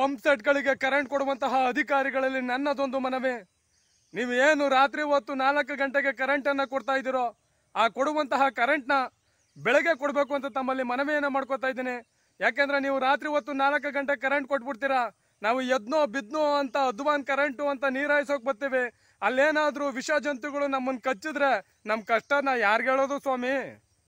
pump ಗಳಿಗೆ current ಕೊಡುವಂತಹ ಅಧಿಕಾರಿಗಳಲ್ಲಿ ನನ್ನದೊಂದು ಮನವಿ ನೀವು ಏನು ರಾತ್ರಿ ಹೊತ್ತು ನಾಲ್ಕು ಗಂಟೆಗೆ ಕರೆಂಟನ್ನು ಕೊಡ್ತಾ ಇದ್ದೀರೋ ಆ ಕೊಡುವಂತಹ ಕರೆಂಟ್ನ ಬೆಳಗ್ಗೆ ಕೊಡಬೇಕು ಅಂತ ತಮ್ಮಲ್ಲಿ ಮನವಿಯನ್ನ ಮಾಡ್ಕೊತಾ ಇದ್ದೀನಿ ಯಾಕೆಂದರೆ ನೀವು ರಾತ್ರಿ ಹೊತ್ತು ನಾಲ್ಕು ಗಂಟೆ ಕರೆಂಟ್ ಕೊಟ್ಬಿಡ್ತೀರಾ ನಾವು ಎದ್ನೋ ಬಿದ್ನೋ ಅಂತ ಅದ್ವಾನ್ ಕರೆಂಟು ಅಂತ ನೀರಾಯಿಸೋಕೆ ಬರ್ತೀವಿ ಅಲ್ಲೇನಾದರೂ ವಿಷ ಜಂತುಗಳು ನಮ್ಮನ್ನು ಕಚ್ಚಿದ್ರೆ ನಮ್ಮ ಕಷ್ಟನ ಯಾರು ಸ್ವಾಮಿ